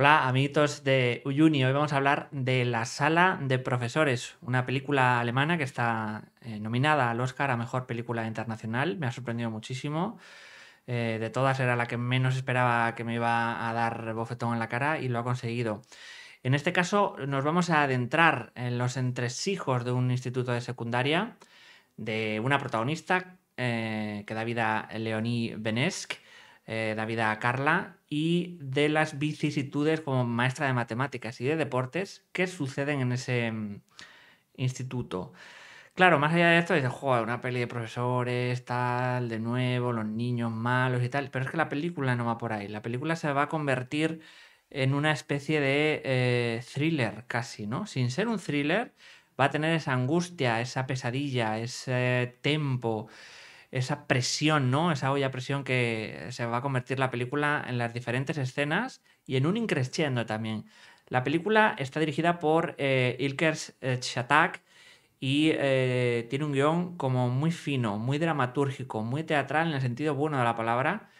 Hola amiguitos de Uyuni, hoy vamos a hablar de La Sala de Profesores, una película alemana que está eh, nominada al Oscar a Mejor Película Internacional, me ha sorprendido muchísimo, eh, de todas era la que menos esperaba que me iba a dar bofetón en la cara y lo ha conseguido. En este caso nos vamos a adentrar en los entresijos de un instituto de secundaria, de una protagonista eh, que da vida a Leonie Benesk, eh, la vida a Carla y de las vicisitudes como maestra de matemáticas y de deportes que suceden en ese mm, instituto. Claro, más allá de esto, dices, joder, una peli de profesores, tal, de nuevo, los niños malos y tal, pero es que la película no va por ahí. La película se va a convertir en una especie de eh, thriller casi, ¿no? Sin ser un thriller, va a tener esa angustia, esa pesadilla, ese tempo, esa presión, ¿no? Esa olla presión que se va a convertir la película en las diferentes escenas y en un increscendo también. La película está dirigida por eh, Ilker y eh, tiene un guión como muy fino, muy dramatúrgico, muy teatral en el sentido bueno de la palabra,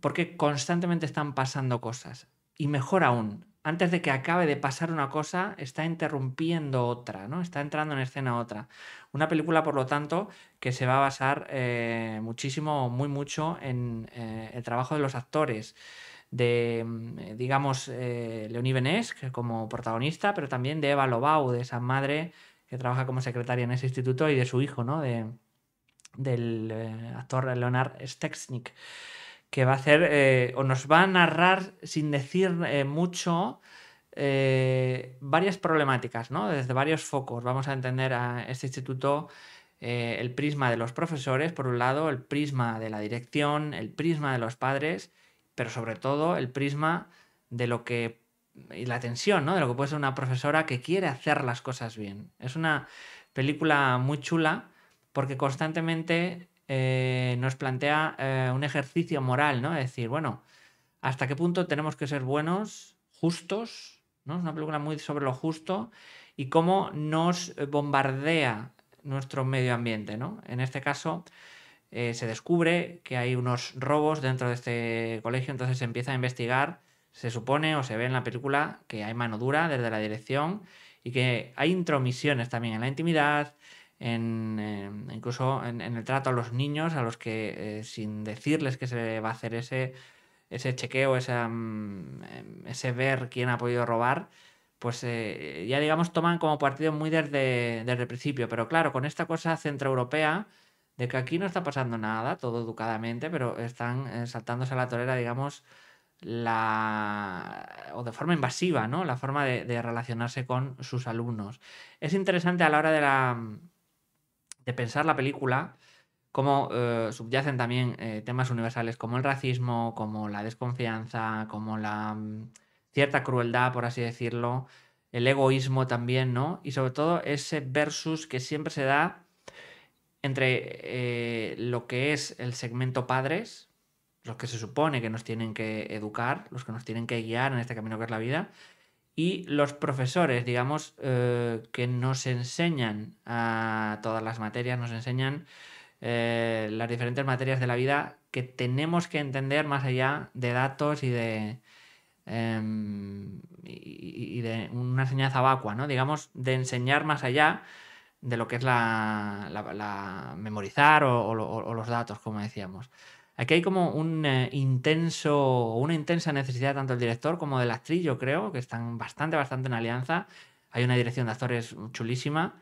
porque constantemente están pasando cosas. Y mejor aún, antes de que acabe de pasar una cosa, está interrumpiendo otra, ¿no? Está entrando en escena otra. Una película, por lo tanto, que se va a basar eh, muchísimo, muy mucho en eh, el trabajo de los actores de, mm, digamos, eh, Leonie Benes como protagonista, pero también de Eva Lobau, de esa madre que trabaja como secretaria en ese instituto, y de su hijo, ¿no? De, del actor Leonard Stechnik que va a hacer eh, o nos va a narrar sin decir eh, mucho eh, varias problemáticas, ¿no? Desde varios focos. Vamos a entender a este instituto el prisma de los profesores, por un lado, el prisma de la dirección, el prisma de los padres, pero sobre todo el prisma de lo que y la tensión, ¿no? De lo que puede ser una profesora que quiere hacer las cosas bien. Es una película muy chula porque constantemente eh, nos plantea eh, un ejercicio moral, ¿no? Es decir, bueno, ¿hasta qué punto tenemos que ser buenos, justos? ¿no? Es una película muy sobre lo justo y cómo nos bombardea nuestro medio ambiente, ¿no? En este caso, eh, se descubre que hay unos robos dentro de este colegio, entonces se empieza a investigar, se supone o se ve en la película que hay mano dura desde la dirección y que hay intromisiones también en la intimidad, eh, incluso en, el trato a los niños, a los que eh, sin decirles que se va a hacer ese, ese chequeo, mm, em, ese ver quién ha podido robar, pues eh, ya digamos toman como partido muy desde, el principio. Pero claro, con esta cosa centroeuropea, de que aquí no está pasando nada, todo educadamente, pero están saltándose a la torera, digamos, la o de forma invasiva, ¿no? La forma de relacionarse con sus alumnos. Es interesante a la hora de la de pensar la película, como eh, subyacen también eh, temas universales como el racismo, como la desconfianza, como la mm, cierta crueldad, por así decirlo, el egoísmo también, ¿no? Y sobre todo ese versus que siempre se da entre eh, lo que es el segmento padres, los que se supone que nos tienen que educar, los que nos tienen que guiar en este camino que es la vida, y los profesores, digamos, eh, que nos enseñan a todas las materias, nos enseñan eh, las diferentes materias de la vida que tenemos que entender más allá de datos y de, em, y de una enseñanza vacua, ¿no? Digamos, de enseñar más allá de lo que es la, la, memorizar o, los datos, como decíamos. Aquí hay como un eh, intenso, una intensa necesidad tanto del director como de la actriz, yo creo, que están bastante, bastante en alianza. Hay una dirección de actores chulísima,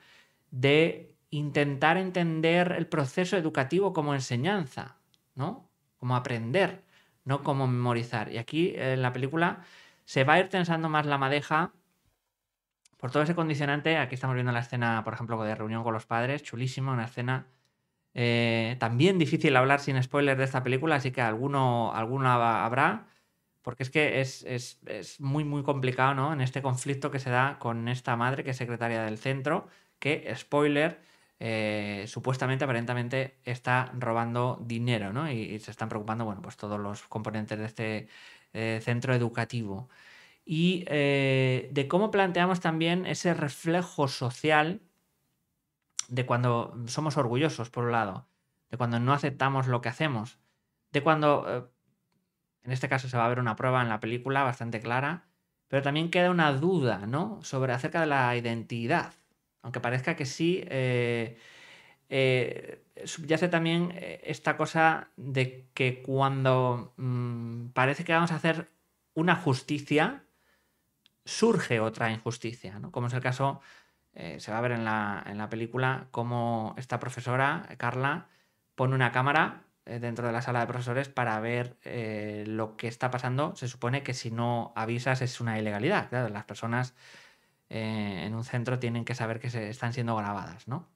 de intentar entender el proceso educativo como enseñanza, ¿no? Como aprender, no como memorizar. Y aquí eh, en la película se va a ir tensando más la madeja por todo ese condicionante. Aquí estamos viendo la escena, por ejemplo, de reunión con los padres, chulísima, una escena eh, también difícil hablar sin spoiler de esta película, así que alguno, alguna habrá, porque es que es, muy, muy complicado, En este conflicto que se da con esta madre, que es secretaria del centro, que, spoiler, eh, supuestamente, aparentemente, está robando dinero, ¿no? Y, se están preocupando, bueno, pues todos los componentes de este eh, centro educativo. Y de cómo planteamos también ese reflejo social de cuando somos orgullosos, por un lado, de cuando no aceptamos lo que hacemos, de cuando, eh, en este caso se va a ver una prueba en la película bastante clara, pero también queda una duda, ¿no? Sobre acerca de la identidad, aunque parezca que sí. Eh, eh, también eh, esta cosa de que cuando mm, parece que vamos a hacer una justicia, surge otra injusticia, ¿no? como es el caso eh, se va a ver en la, película cómo esta profesora, Carla, pone una cámara eh, dentro de la sala de profesores para ver eh, lo que está pasando. Se supone que si no avisas es una ilegalidad. las personas en un centro tienen que saber que se están siendo grabadas, ¿no?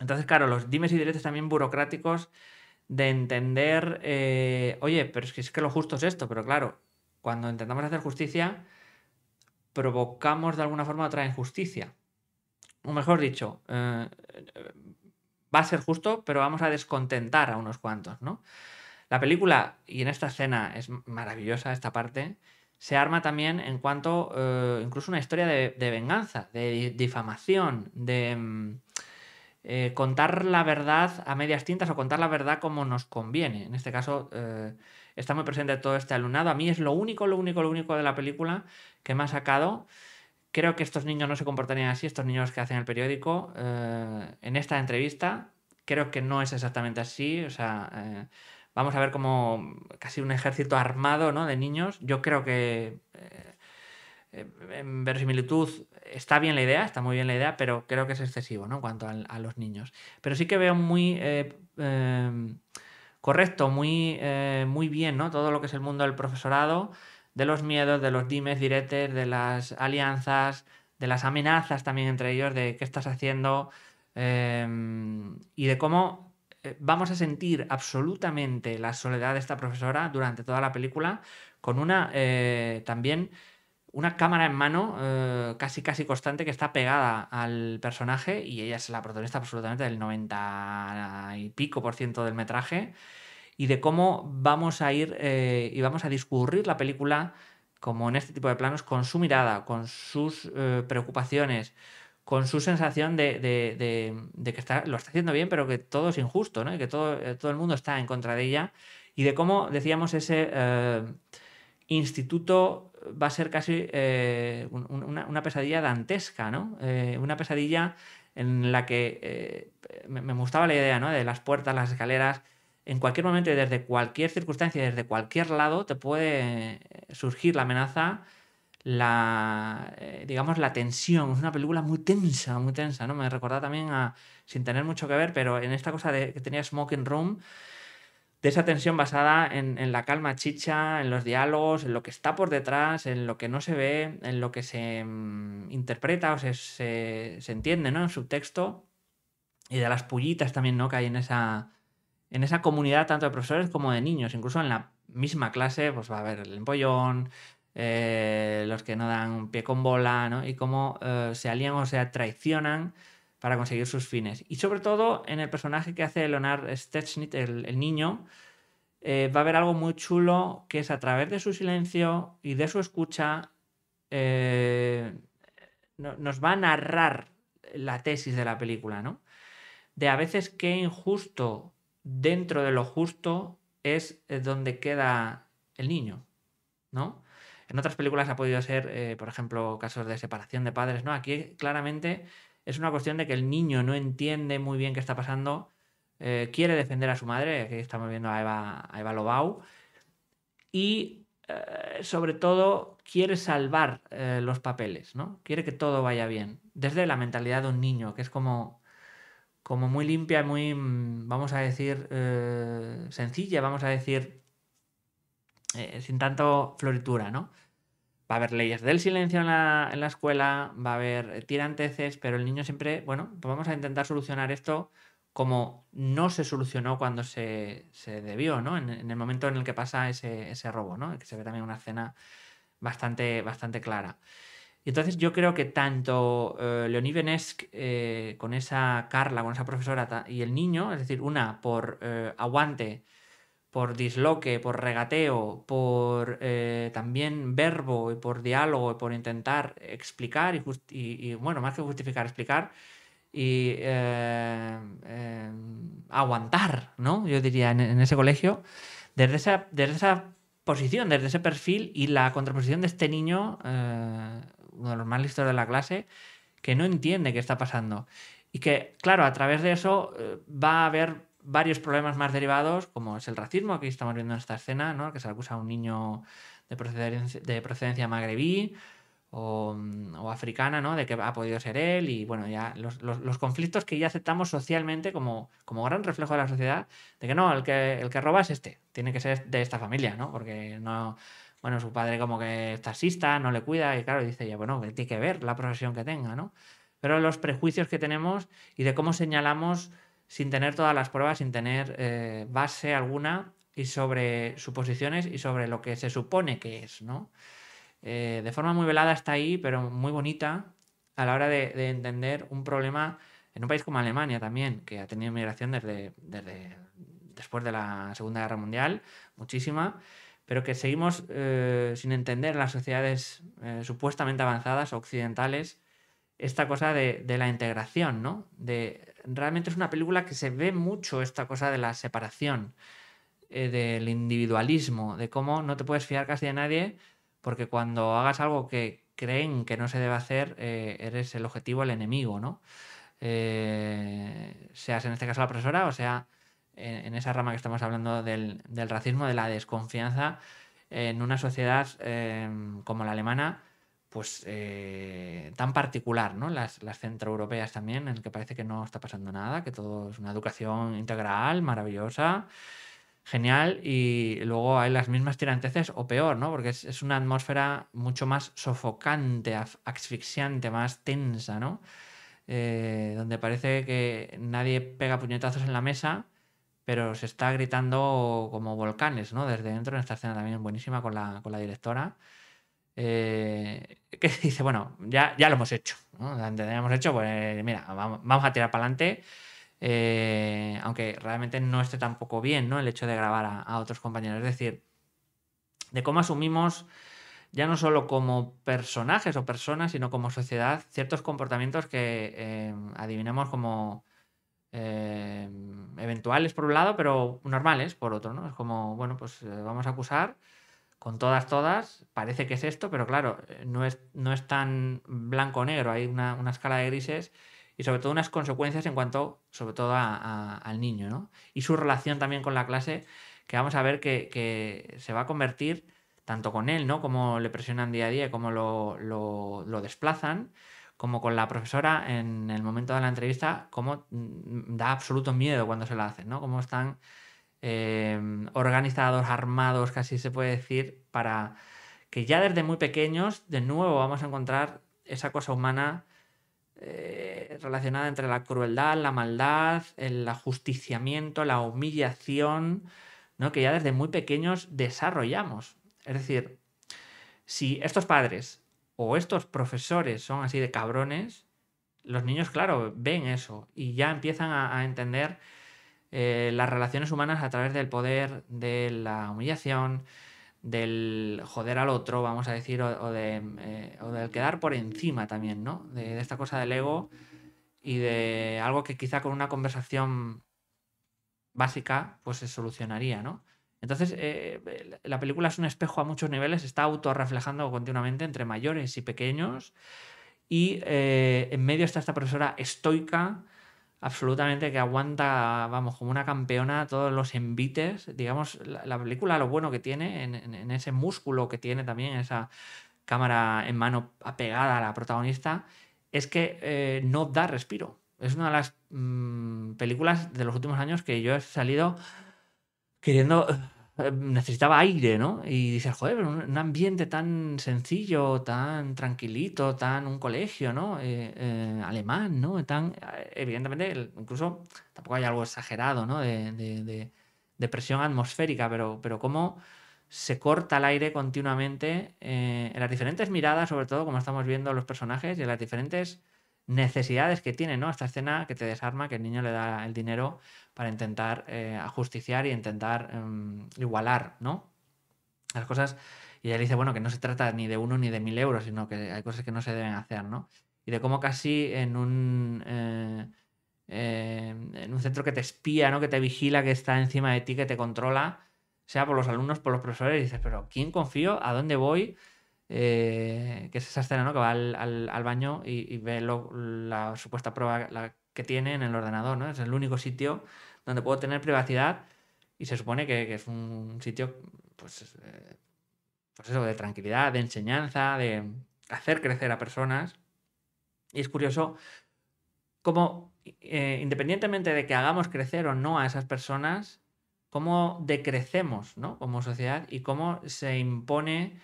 Entonces, claro, los dimes y diretes también burocráticos de entender, oye, pero es que, es que lo justo es esto, pero claro, cuando intentamos hacer justicia, provocamos de alguna forma otra injusticia o mejor dicho, eh, va a ser justo, pero vamos a descontentar a unos cuantos, ¿no? La película, y en esta escena es maravillosa esta parte, se arma también en cuanto, eh, incluso una historia de, venganza, de difamación, de mm, eh, contar la verdad a medias tintas o contar la verdad como nos conviene. En este caso está muy presente todo este alumnado. A mí es lo único, lo único, lo único de la película que me ha sacado. Creo que estos niños no se comportarían así, estos niños que hacen el periódico. Eh, en esta entrevista creo que no es exactamente así. O sea, eh, vamos a ver como casi un ejército armado de niños. Yo creo que eh, en verosimilitud está bien la idea, está muy bien la idea, pero creo que es excesivo ¿no? en cuanto a, los niños. Pero sí que veo muy correcto, muy, muy bien ¿no? todo lo que es el mundo del profesorado de los miedos, de los dimes, diretes, de las alianzas, de las amenazas también entre ellos, de qué estás haciendo em, y de cómo eh, vamos a sentir absolutamente la soledad de esta profesora durante toda la película, con una eh, también una cámara en mano eh, casi casi constante que está pegada al personaje y ella es la protagonista absolutamente del 90 y pico por ciento del metraje y de cómo vamos a ir eh, y vamos a discurrir la película, como en este tipo de planos, con su mirada, con sus eh, preocupaciones, con su sensación de, que está, lo está haciendo bien, pero que todo es injusto, ¿no? y que todo, eh, todo el mundo está en contra de ella, y de cómo, decíamos, ese instituto va a ser casi una, pesadilla dantesca, ¿no? una pesadilla en la que me, me, gustaba la idea, ¿no? De las puertas, las escaleras, en cualquier momento y desde cualquier circunstancia, desde cualquier lado, te puede eh, surgir la amenaza, la, eh, digamos, la tensión. Es una película muy tensa, muy tensa, ¿no? Me recordaba también a, sin tener mucho que ver, pero en esta cosa de, que tenía Smoking Room, de esa tensión basada en, la calma chicha, en los diálogos, en lo que está por detrás, en lo que no se ve, en lo que se mm, interpreta o se, entiende, ¿no? En subtexto. Y de las pullitas también, ¿no? Que hay en esa en esa comunidad tanto de profesores como de niños, incluso en la misma clase, pues va a haber el empollón, eh, los que no dan pie con bola, ¿no? Y cómo eh, se alían o se traicionan para conseguir sus fines. Y sobre todo en el personaje que hace Leonard Stechnit, el, niño, eh, va a haber algo muy chulo que es a través de su silencio y de su escucha, nos va a narrar la tesis de la película, ¿no? De a veces qué injusto dentro de lo justo es eh, donde queda el niño, ¿no? En otras películas ha podido ser, eh, por ejemplo, casos de separación de padres, ¿no? Aquí claramente es una cuestión de que el niño no entiende muy bien qué está pasando, eh, quiere defender a su madre, aquí estamos viendo a Eva, Lobau, y sobre todo quiere salvar los papeles, ¿no? Quiere que todo vaya bien, desde la mentalidad de un niño, que es como como muy limpia, muy, mm, vamos a decir, eh, sencilla, vamos a decir, eh, sin tanto floritura, ¿no? Va a haber leyes del silencio en la, en la, escuela, va a haber tiranteces, pero el niño siempre, bueno, pues vamos a intentar solucionar esto como no se solucionó cuando se, se debió, ¿no? En, el momento en el que pasa ese, ese robo, ¿no? Que se ve también una escena bastante, bastante clara. Y entonces yo creo que tanto eh, Leonid Leonie eh, con esa Carla, con esa profesora y el niño, es decir, una por eh, aguante, por disloque, por regateo, por también verbo y por diálogo y por intentar explicar y, bueno, más que justificar, explicar y em, aguantar, ¿no? Yo diría en, ese colegio, desde esa, desde esa posición, desde ese perfil y la contraposición de este niño uno de los más listos de la clase, que no entiende qué está pasando. Y que, claro, a través de eso eh, va a haber varios problemas más derivados, como es el racismo, que estamos viendo en esta escena, ¿no? que se acusa a un niño de procedencia, de procedencia magrebí o, mm, africana, ¿no? de que ha podido ser él, y bueno, ya los, conflictos que ya aceptamos socialmente como, como gran reflejo de la sociedad, de que no, el que, el que roba es este, tiene que ser de esta familia, ¿no? porque no, bueno, su padre como que es taxista, no le cuida y claro, dice ya, bueno, tiene que ver la profesión que tenga, ¿no? Pero los prejuicios que tenemos y de cómo señalamos sin tener todas las pruebas, sin tener eh, base alguna y sobre suposiciones y sobre lo que se supone que es, ¿no? Eh, de forma muy velada está ahí, pero muy bonita a la hora de, entender un problema en un país como Alemania también, que ha tenido migración desde, desde después de la Segunda Guerra Mundial, muchísima, pero que seguimos eh, sin entender en las sociedades eh, supuestamente avanzadas, occidentales, esta cosa de, la integración, ¿no? De, realmente es una película que se ve mucho esta cosa de la separación, eh, del individualismo, de cómo no te puedes fiar casi de nadie, porque cuando hagas algo que creen que no se debe hacer, eres el objetivo, el enemigo, ¿no? seas en este caso la profesora o sea en, esa rama que estamos hablando del, racismo, de la desconfianza en una sociedad em, como la alemana, pues eh, tan particular, Las, las centroeuropeas también, en el que parece que no está pasando nada, que todo es una educación integral, maravillosa, genial, y luego hay las mismas tiranteces o peor, ¿no? Porque es, es una atmósfera mucho más sofocante, asfixiante, más tensa, eh, donde parece que nadie pega puñetazos en la mesa, pero se está gritando como volcanes, ¿no? Desde dentro, en esta escena también buenísima con la, directora. Eh, que dice, bueno, ya, ya lo hemos hecho, ¿no? lo hemos hecho, pues mira, vamos, a tirar para adelante. Eh, aunque realmente no esté tampoco bien, ¿no? El hecho de grabar a, otros compañeros. Es decir, de cómo asumimos ya no solo como personajes o personas, sino como sociedad, ciertos comportamientos que eh, adivinamos como Em, eventuales por un lado, pero normales por otro, ¿no? Es como, bueno, pues eh, vamos a acusar con todas, todas, parece que es esto, pero claro, eh, no es, no es tan blanco o negro, hay una, escala de grises y sobre todo unas consecuencias en cuanto, sobre todo, al niño, ¿no? Y su relación también con la clase, que vamos a ver que, se va a convertir tanto con él, ¿no? Como le presionan día a día, como lo, lo desplazan, como con la profesora en el momento de la entrevista, cómo mm, da absoluto miedo cuando se la hacen, ¿no? Cómo están eh, organizados, armados, casi se puede decir, para que ya desde muy pequeños, de nuevo, vamos a encontrar esa cosa humana eh, relacionada entre la crueldad, la maldad, el ajusticiamiento, la humillación, ¿no? Que ya desde muy pequeños desarrollamos. Es decir, si estos padres o estos profesores son así de cabrones, los niños, claro, ven eso y ya empiezan a, entender eh, las relaciones humanas a través del poder, de la humillación, del joder al otro, vamos a decir, eh, o, del quedar por encima también, ¿no? De, de, esta cosa del ego y de algo que quizá con una conversación básica pues se solucionaría, ¿no? Entonces, eh, la película es un espejo a muchos niveles, está autorreflejando continuamente entre mayores y pequeños. Y eh, en medio está esta profesora estoica, absolutamente que aguanta, vamos, como una campeona todos los envites. Digamos, la, película lo bueno que tiene en, ese músculo que tiene también, esa cámara en mano apegada a la protagonista, es que eh, no da respiro. Es una de las mm, películas de los últimos años que yo he salido queriendo eh, necesitaba aire, ¿no? Y dices, joder, un, ambiente tan sencillo, tan tranquilito, tan un colegio, ¿no? Eh, eh, alemán, ¿no? Tan, evidentemente, incluso tampoco hay algo exagerado, ¿no? De, de, presión atmosférica, pero, pero cómo se corta el aire continuamente en las diferentes miradas, sobre todo como estamos viendo los personajes y en las diferentes necesidades que tiene, ¿no? Esta escena que te desarma, que el niño le da el dinero para intentar eh, ajusticiar y intentar em, igualar, ¿no? Las cosas. Y ella dice, bueno, que no se trata ni de uno ni de mil euros, sino que hay cosas que no se deben hacer, ¿no? Y de cómo casi en un. Eh, em, en un centro que te espía, ¿no? Que te vigila, que está encima de ti, que te controla, sea por los alumnos, por los profesores, y dices, pero ¿quién confío? ¿A dónde voy? Eh, que es esa escena ¿no? que va al, baño y, ve la supuesta prueba que tiene en el ordenador. ¿no? Es el único sitio donde puedo tener privacidad y se supone que, es un sitio pues, eh, pues de tranquilidad, de enseñanza, de hacer crecer a personas. Y es curioso cómo, eh, independientemente de que hagamos crecer o no a esas personas, cómo decrecemos ¿no? como sociedad y cómo se impone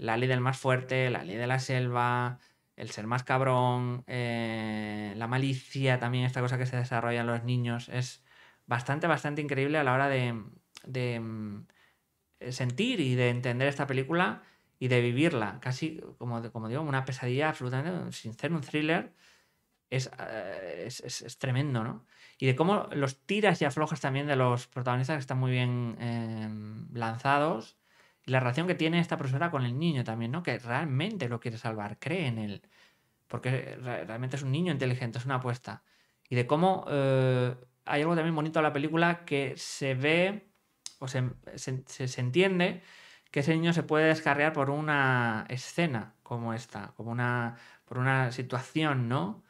la ley del más fuerte, la ley de la selva, el ser más cabrón, eh, la malicia también, esta cosa que se desarrolla en los niños, es bastante, bastante increíble a la hora de, mm, sentir y de entender esta película y de vivirla, casi como, como digo, una pesadilla absolutamente, sin ser un thriller, es, eh, es, tremendo, ¿no? Y de cómo los tiras y aflojas también de los protagonistas que están muy bien eh, lanzados y la relación que tiene esta profesora con el niño también, ¿no? Que realmente lo quiere salvar, cree en él. Porque realmente es un niño inteligente, es una apuesta. Y de cómo eh, hay algo también bonito en la película que se ve o se, entiende que ese niño se puede descarrear por una escena como esta, como una, por una situación, ¿no?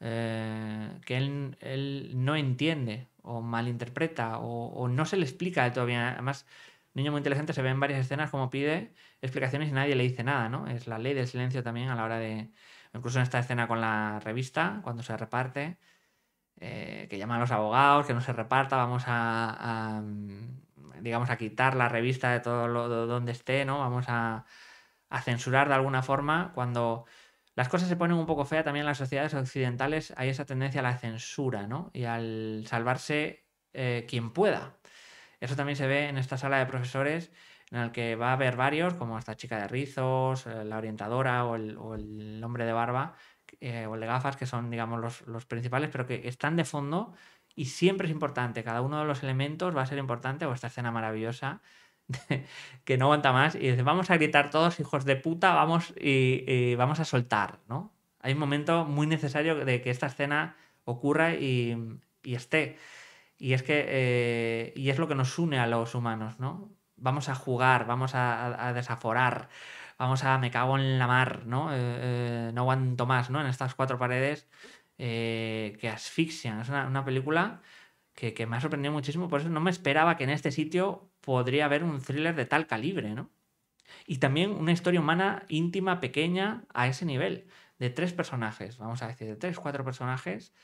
Eh, que él, no entiende o malinterpreta o, o, no se le explica todavía. Además, niño muy inteligente se ve en varias escenas como pide explicaciones y nadie le dice nada, ¿no? Es la ley del silencio también a la hora de. Incluso en esta escena con la revista, cuando se reparte, eh, que llaman a los abogados, que no se reparta, vamos a, digamos, a quitar la revista de todo lo, donde esté, ¿no? Vamos a, censurar de alguna forma. Cuando las cosas se ponen un poco feas también en las sociedades occidentales, hay esa tendencia a la censura, ¿no? Y al salvarse eh, quien pueda, eso también se ve en esta sala de profesores en la que va a haber varios, como esta chica de rizos, eh, la orientadora o el, hombre de barba eh, o el de gafas, que son, digamos, los, principales, pero que están de fondo y siempre es importante. Cada uno de los elementos va a ser importante o esta escena maravillosa que no aguanta más y dice, vamos a gritar todos, hijos de puta, vamos y, vamos a soltar, ¿no? Hay un momento muy necesario de que esta escena ocurra y esté. Y es que eh, es lo que nos une a los humanos, ¿no? Vamos a jugar, vamos a, desaforar, vamos a me cago en la mar, ¿no? Eh, eh, no aguanto más, ¿no? En estas cuatro paredes que asfixian. Es una, película que, que, me ha sorprendido muchísimo. Por eso no me esperaba que en este sitio podría haber un thriller de tal calibre, ¿no? Y también una historia humana íntima, pequeña, a ese nivel, de tres personajes, vamos a decir, de tres, cuatro personajes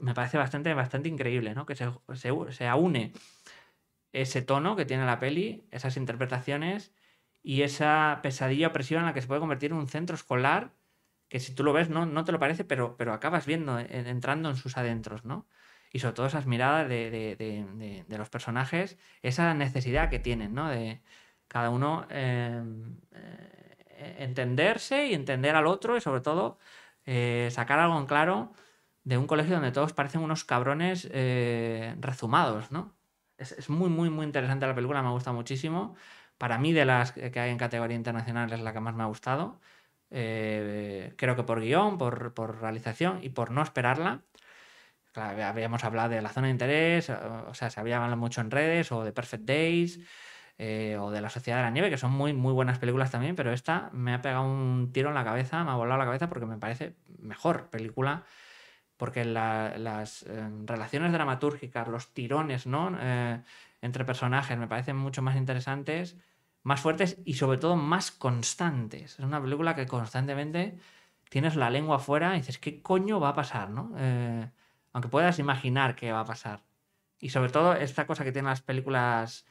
me parece bastante, bastante increíble, ¿no? Que se, aúne ese tono que tiene la peli, esas interpretaciones y esa pesadilla opresiva en la que se puede convertir en un centro escolar que si tú lo ves no, te lo parece, pero, pero acabas viendo, eh, entrando en sus adentros, ¿no? Y sobre todo esas miradas de, los personajes, esa necesidad que tienen, ¿no? De cada uno em, eh, entenderse y entender al otro y sobre todo eh, sacar algo en claro de un colegio donde todos parecen unos cabrones eh, rezumados, ¿no? Es, muy, muy, muy interesante la película, me gustado muchísimo. Para mí, de las que hay en categoría internacional, es la que más me ha gustado. Eh, creo que por guión, por, realización y por no esperarla. habíamos hablado de la zona de interés, o sea, se había hablado mucho en redes, o de Perfect Days, eh, o de La Sociedad de la Nieve, que son muy, muy buenas películas también, pero esta me ha pegado un tiro en la cabeza, me ha volado la cabeza porque me parece mejor película porque las em, relaciones dramatúrgicas, los tirones ¿no? Eh, entre personajes me parecen mucho más interesantes, más fuertes y sobre todo más constantes. Es una película que constantemente tienes la lengua afuera y dices, ¿qué coño va a pasar? ¿no? Eh, aunque puedas imaginar qué va a pasar. Y sobre todo esta cosa que tienen las películas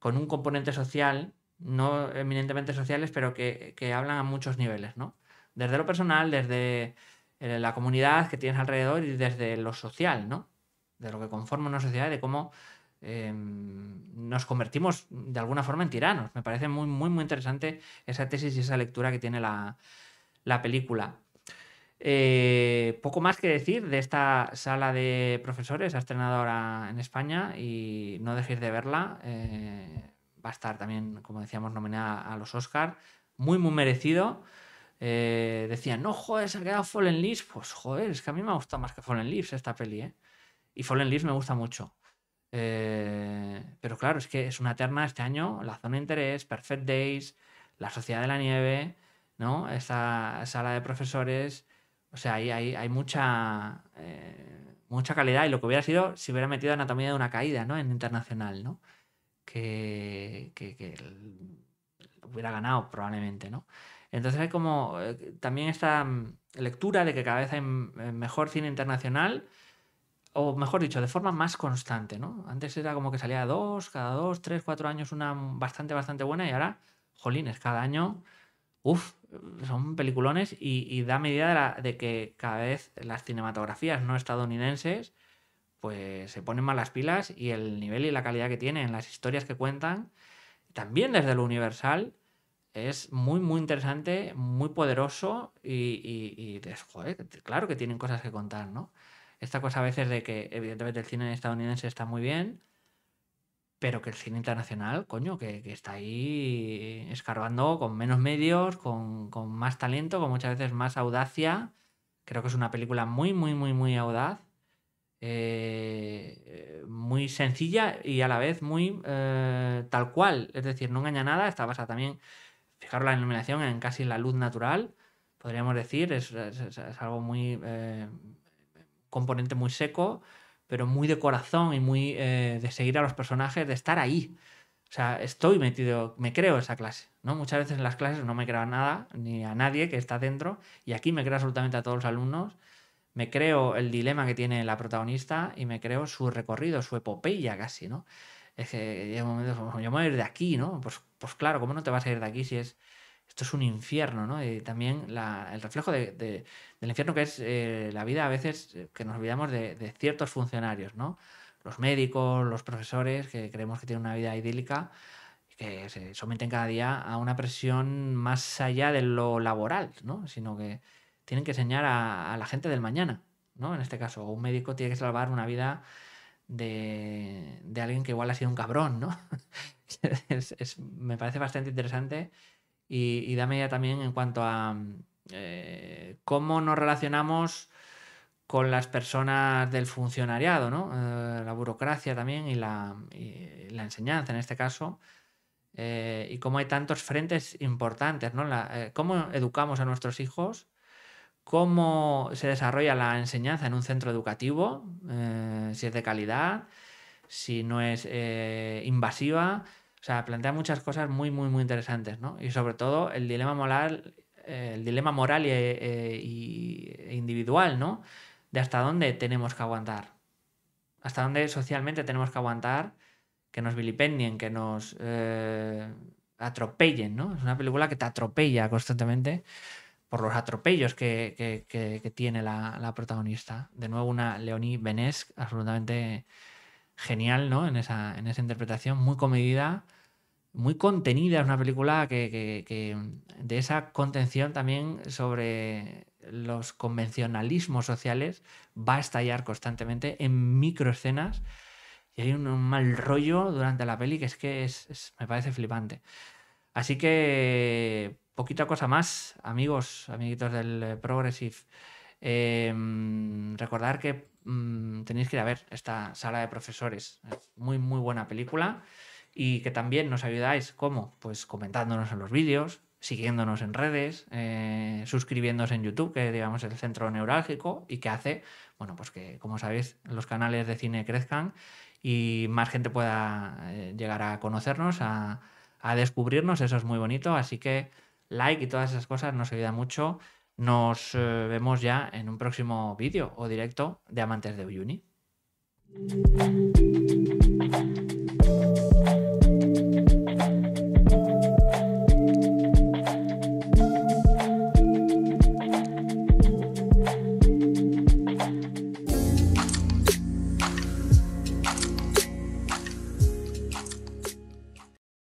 con un componente social, no eminentemente sociales, pero que, que hablan a muchos niveles, ¿no? Desde lo personal, desde eh, la comunidad que tienes alrededor y desde lo social, ¿no? De lo que conforma una sociedad, de cómo em, nos convertimos de alguna forma en tiranos. Me parece muy, muy, muy interesante esa tesis y esa lectura que tiene la, película. Eh, poco más que decir de esta sala de profesores, ha estrenado ahora en España y no dejéis de verla. Eh, va a estar también, como decíamos, nominada a los Oscar. Muy, muy merecido. Eh, decían, no, joder, se ha quedado Fallen Leaves. Pues joder, es que a mí me gustado más que Fallen Leaves esta peli, ¿eh? Y Fallen Leaves me gusta mucho. Eh, pero claro, es que es una terna este año, La Zona de Interés, Perfect Days, La Sociedad de la Nieve, ¿no? Esta sala de profesores. O sea, ahí hay, mucha, eh, mucha calidad. Y lo que hubiera sido si hubiera metido Anatomía de una Caída, ¿no? En internacional, ¿no? Que, que hubiera ganado probablemente, ¿no? Entonces hay como eh, también esta mm, lectura de que cada vez hay mm, eh, mejor cine internacional, o mejor dicho, de forma más constante, ¿no? Antes era como que salía dos, cada dos, tres, cuatro años una bastante, bastante buena y ahora, jolines, cada año, uff, son peliculones y, da medida de, de, que cada vez las cinematografías no estadounidenses pues se ponen más las pilas y el nivel y la calidad que tienen, las historias que cuentan, también desde lo universal, es muy, muy interesante, muy poderoso y, joder, claro que tienen cosas que contar, ¿no? Esta cosa a veces de que, evidentemente, el cine estadounidense está muy bien, pero que el cine internacional, coño, que, está ahí escarbando con menos medios, con, más talento, con muchas veces más audacia. Creo que es una película muy, muy, muy, muy audaz. Eh, muy sencilla y a la vez muy eh, tal cual. Es decir, no engaña nada. Está basada también fijaros la iluminación en casi la luz natural, podríamos decir, es, algo muy... Eh, componente muy seco, pero muy de corazón y muy eh, de seguir a los personajes, de estar ahí. O sea, estoy metido, me creo esa clase, ¿no? Muchas veces en las clases no me creo a nada, ni a nadie que está dentro, y aquí me creo absolutamente a todos los alumnos, me creo el dilema que tiene la protagonista y me creo su recorrido, su epopeya casi, ¿no? Es que llega un momento, yo me voy a ir de aquí, ¿no? Pues pues claro, ¿cómo no te vas a ir de aquí si es... Esto es un infierno, ¿no? Y también el reflejo del infierno que es eh, la vida a veces eh, que nos olvidamos de, ciertos funcionarios, ¿no? Los médicos, los profesores, que creemos que tienen una vida idílica, que se someten cada día a una presión más allá de lo laboral, ¿no? Sino que tienen que enseñar a, la gente del mañana, ¿no? En este caso, un médico tiene que salvar una vida de, de alguien que igual ha sido un cabrón, ¿no? me parece bastante interesante y, y da también en cuanto a eh, cómo nos relacionamos con las personas del funcionariado, ¿no? Eh, la burocracia también y la, enseñanza en este caso. Eh, y cómo hay tantos frentes importantes, ¿no? cómo educamos a nuestros hijos, cómo se desarrolla la enseñanza en un centro educativo, si es de calidad, si no es invasiva, o sea, plantea muchas cosas muy, muy, muy interesantes, ¿no? Y sobre todo el dilema moral, eh, el dilema moral eh, eh, e, individual, ¿no? De hasta dónde tenemos que aguantar. Hasta dónde socialmente tenemos que aguantar que nos vilipendien, que nos atropellen, ¿no? Es una película que te atropella constantemente por los atropellos que, tiene la, protagonista. De nuevo, una Leonie Benesque absolutamente genial, ¿no? En esa, en esa interpretación, muy comedida, muy contenida. Es una película que, de esa contención también sobre los convencionalismos sociales va a estallar constantemente en microescenas. Y hay un, mal rollo durante la peli que es que me parece flipante. Así que poquita cosa más, amigos, amiguitos del eh, Progressive. Em, recordar que mm, tenéis que ir a ver esta sala de profesores. Es muy, muy buena película. Y que también nos ayudáis, ¿cómo? Pues comentándonos en los vídeos, siguiéndonos en redes, eh, suscribiéndonos en YouTube, que digamos es el centro neurálgico y que hace, bueno, pues que como sabéis los canales de cine crezcan y más gente pueda eh, llegar a conocernos, a, a descubrirnos, eso es muy bonito, así que like y todas esas cosas nos ayuda mucho nos eh, vemos ya en un próximo vídeo o directo de Amantes de Uyuni.